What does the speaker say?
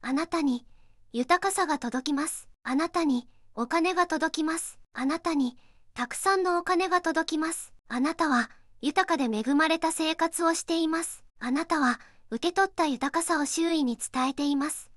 あなたに豊かさが届きますあなたにお金が届きますあなたにたくさんのお金が届きますあなたは豊かで恵まれた生活をしていますあなたは受け取った豊かさを周囲に伝えています